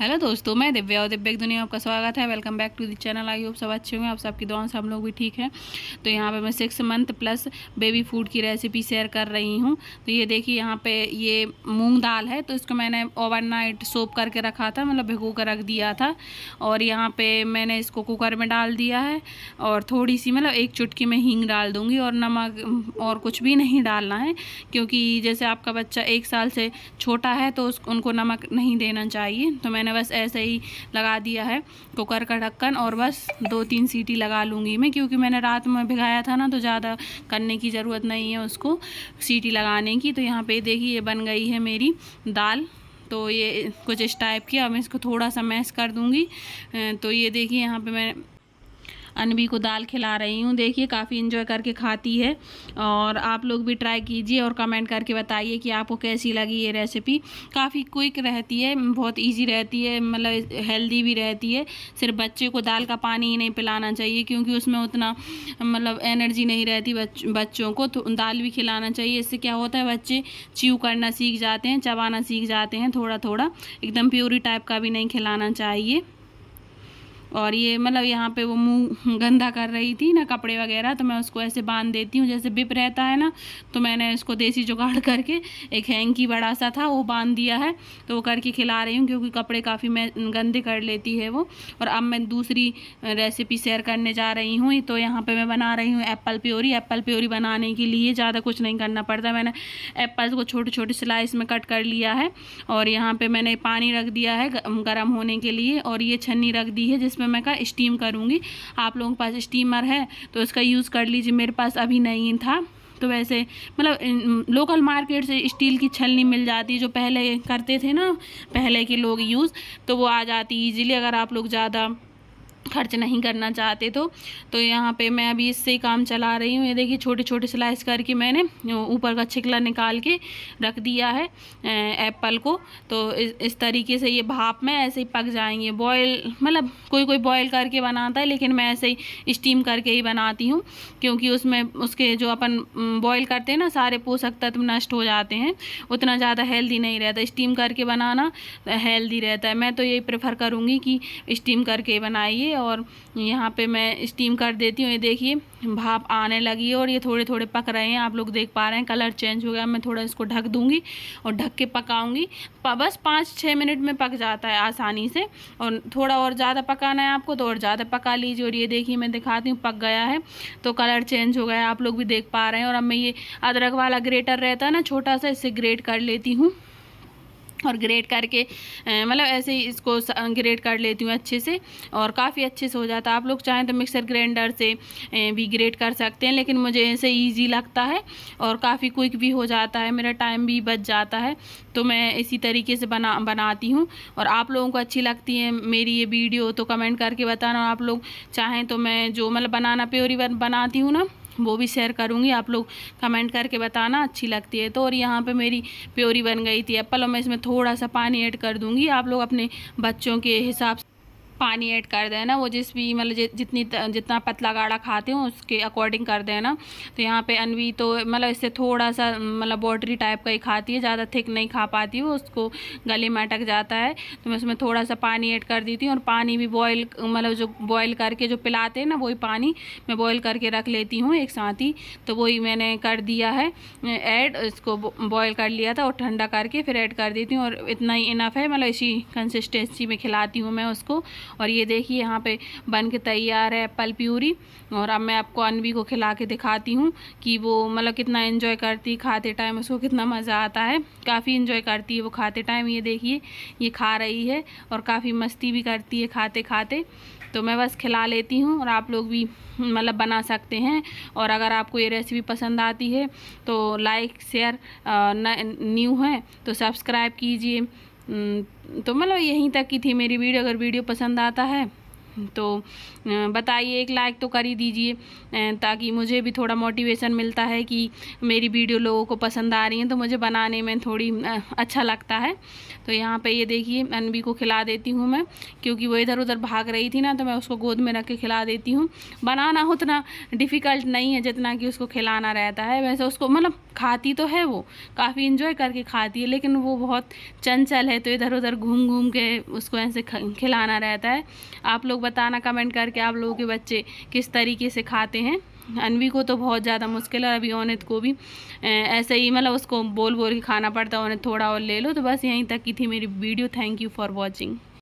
hello दोस्तों मैं दिव्या और दिव्या दुनिया आपका स्वागत है welcome back to the channel I hope सब अच्छे होंगे आप सबकी दुआ से हम लोग भी ठीक हैं तो यहाँ पे मैं six month plus baby food की रेसिपी शेयर कर रही हूँ तो ये देखिए यहाँ पे ये मूंग दाल है तो इसको मैंने ओवरनाइट सोप करके रखा था मतलब भिगो कर रख दिया था और यहाँ पर मैंने इसको कुकर में डाल दिया है और थोड़ी सी मतलब एक चुटकी में हींग डाल दूँगी और नमक और कुछ भी नहीं डालना है क्योंकि जैसे आपका बच्चा एक साल से छोटा है तो उनको नमक नहीं देना चाहिए तो मैंने मैंने बस ऐसे ही लगा दिया है कुकर का ढक्कन और बस दो तीन सीटी लगा लूँगी मैं क्योंकि मैंने रात में भिगाया था ना तो ज़्यादा करने की ज़रूरत नहीं है उसको सीटी लगाने की तो यहाँ पर देखिए ये बन गई है मेरी दाल तो ये कुछ इस टाइप की अब मैं इसको थोड़ा सा मैश कर दूँगी तो ये देखिए यहाँ पे मैं अनबी को दाल खिला रही हूँ देखिए काफ़ी इन्जॉय करके खाती है और आप लोग भी ट्राई कीजिए और कमेंट करके बताइए कि आपको कैसी लगी ये रेसिपी काफ़ी क्विक रहती है बहुत ईजी रहती है मतलब हेल्दी भी रहती है सिर्फ बच्चे को दाल का पानी ही नहीं पिलाना चाहिए क्योंकि उसमें उतना मतलब एनर्जी नहीं रहती बच, बच्चों को तो दाल भी खिलाना चाहिए इससे क्या होता है बच्चे च्यू करना सीख जाते हैं चबाना सीख जाते हैं थोड़ा थोड़ा एकदम प्योरी टाइप का भी नहीं खिलाना चाहिए और ये मतलब यहाँ पे वो मुंह गंदा कर रही थी ना कपड़े वगैरह तो मैं उसको ऐसे बांध देती हूँ जैसे बिप रहता है ना तो मैंने इसको देसी जुगाड़ करके एक हैंकी बड़ा सा था वो बांध दिया है तो वो करके खिला रही हूँ क्योंकि कपड़े काफ़ी मैं गंदे कर लेती है वो और अब मैं दूसरी रेसिपी शेयर करने जा रही हूँ तो यहाँ पर मैं बना रही हूँ एप्पल प्योरी एप्पल प्योरी बनाने के लिए ज़्यादा कुछ नहीं करना पड़ता मैंने एप्पल को छोटे छोटे स्लाइस में कट कर लिया है और यहाँ पर मैंने पानी रख दिया है गर्म होने के लिए और ये छन्नी रख दी है जिस उसमें मैं क्या स्टीम करूँगी आप लोगों के पास स्टीमर है तो इसका यूज़ कर लीजिए मेरे पास अभी नहीं था तो वैसे मतलब लोकल मार्केट से स्टील की छलनी मिल जाती है जो पहले करते थे ना पहले के लोग यूज़ तो वो आ जाती ईजिली अगर आप लोग ज़्यादा खर्च नहीं करना चाहते तो तो यहाँ पे मैं अभी इससे ही काम चला रही हूँ ये देखिए छोटे छोटे स्लाइस करके मैंने ऊपर का छिकला निकाल के रख दिया है एप्पल को तो इस, तरीके से ये भाप में ऐसे ही पक जाएंगे बॉयल मतलब कोई कोई बॉयल करके बनाता है लेकिन मैं ऐसे ही स्टीम करके ही बनाती हूँ क्योंकि उसमें उसके जो अपन बॉयल करते हैं ना सारे पोषक तत्व नष्ट हो जाते हैं उतना ज़्यादा हेल्दी नहीं रहता स्टीम करके बनाना हेल्दी रहता है मैं तो यही प्रेफर करूँगी कि स्टीम करके बनाइए और यहाँ पे मैं स्टीम कर देती हूँ ये देखिए भाप आने लगी है और ये थोड़े थोड़े पक रहे हैं आप लोग देख पा रहे हैं कलर चेंज हो गया मैं थोड़ा इसको ढक दूँगी और ढक के पकाऊँगी बस पाँच छः मिनट में पक जाता है आसानी से और थोड़ा और ज़्यादा पकाना है आपको तो और ज़्यादा पका लीजिए और ये देखिए मैं दिखाती हूँ पक गया है तो कलर चेंज हो गया आप लोग भी देख पा रहे हैं और अब मैं ये अदरक वाला ग्रेटर रहता है ना छोटा सा इसे ग्रेट कर लेती हूँ और ग्रेट करके मतलब ऐसे ही इसको ग्रेट कर लेती हूँ अच्छे से और काफ़ी अच्छे से हो जाता है आप लोग चाहें तो मिक्सर ग्राइंडर से भी ग्रेट कर सकते हैं लेकिन मुझे ऐसे इजी लगता है और काफ़ी क्विक भी हो जाता है मेरा टाइम भी बच जाता है तो मैं इसी तरीके से बना बनाती हूँ और आप लोगों को अच्छी लगती है मेरी ये वीडियो तो कमेंट करके बताना आप लोग चाहें तो मैं जो मतलब बनाना प्योरी बनाती हूँ ना वो भी शेयर करूँगी आप लोग कमेंट करके बताना अच्छी लगती है तो और यहाँ पे मेरी प्योरी बन गई थी एप्पल और मैं इसमें थोड़ा सा पानी ऐड कर दूँगी आप लोग अपने बच्चों के हिसाब से पानी ऐड कर देना वो जिस भी मतलब जितनी जितना पतला गाढ़ा खाते हो उसके अकॉर्डिंग कर देना तो यहाँ पे अनवी तो मतलब इससे थोड़ा सा मतलब बॉटरी टाइप का ही खाती है ज़्यादा थिक नहीं खा पाती वो उसको गले में अटक जाता है तो मैं उसमें थोड़ा सा पानी ऐड कर देती हूँ और पानी भी बॉयल मतलब जो बॉयल करके जो पिलाते हैं ना वही पानी मैं बॉयल करके रख लेती हूँ एक साथ ही तो वही मैंने कर दिया है ऐड इसको बॉयल कर लिया था और ठंडा करके फिर ऐड कर देती हूँ और इतना ही इनफ है मतलब इसी कंसिस्टेंसी में खिलाती हूँ मैं उसको और ये देखिए यहाँ पे बन के तैयार है एप्पल प्यूरी और अब मैं आपको अनवी को खिला के दिखाती हूँ कि वो मतलब कितना इन्जॉय करती खाते टाइम उसको कितना मज़ा आता है काफ़ी इन्जॉय करती है वो खाते टाइम ये देखिए ये खा रही है और काफ़ी मस्ती भी करती है खाते खाते तो मैं बस खिला लेती हूँ और आप लोग भी मतलब बना सकते हैं और अगर आपको ये रेसिपी पसंद आती है तो लाइक शेयर न्यू है तो सब्सक्राइब कीजिए हम्म, तो मतलब यहीं तक की थी मेरी वीडियो अगर वीडियो पसंद आता है तो बताइए एक लाइक तो कर ही दीजिए ताकि मुझे भी थोड़ा मोटिवेशन मिलता है कि मेरी वीडियो लोगों को पसंद आ रही है तो मुझे बनाने में थोड़ी अच्छा लगता है तो यहाँ पे ये देखिए अनबी को खिला देती हूँ मैं क्योंकि वो इधर उधर भाग रही थी ना तो मैं उसको गोद में रख के खिला देती हूँ बनाना उतना डिफ़िकल्ट नहीं है जितना कि उसको खिलाना रहता है वैसे उसको मतलब खाती तो है वो काफ़ी इन्जॉय करके खाती है लेकिन वो बहुत चंचल है तो इधर उधर घूम घूम के उसको ऐसे खिलाना रहता है आप लोग बताना कमेंट करके आप लोगों के बच्चे किस तरीके से खाते हैं अनवी को तो बहुत ज़्यादा मुश्किल है अभी ओनित को भी ऐसे ही मतलब उसको बोल बोल के खाना पड़ता है ओनित थोड़ा और ले लो तो बस यहीं तक की थी मेरी video thank you for watching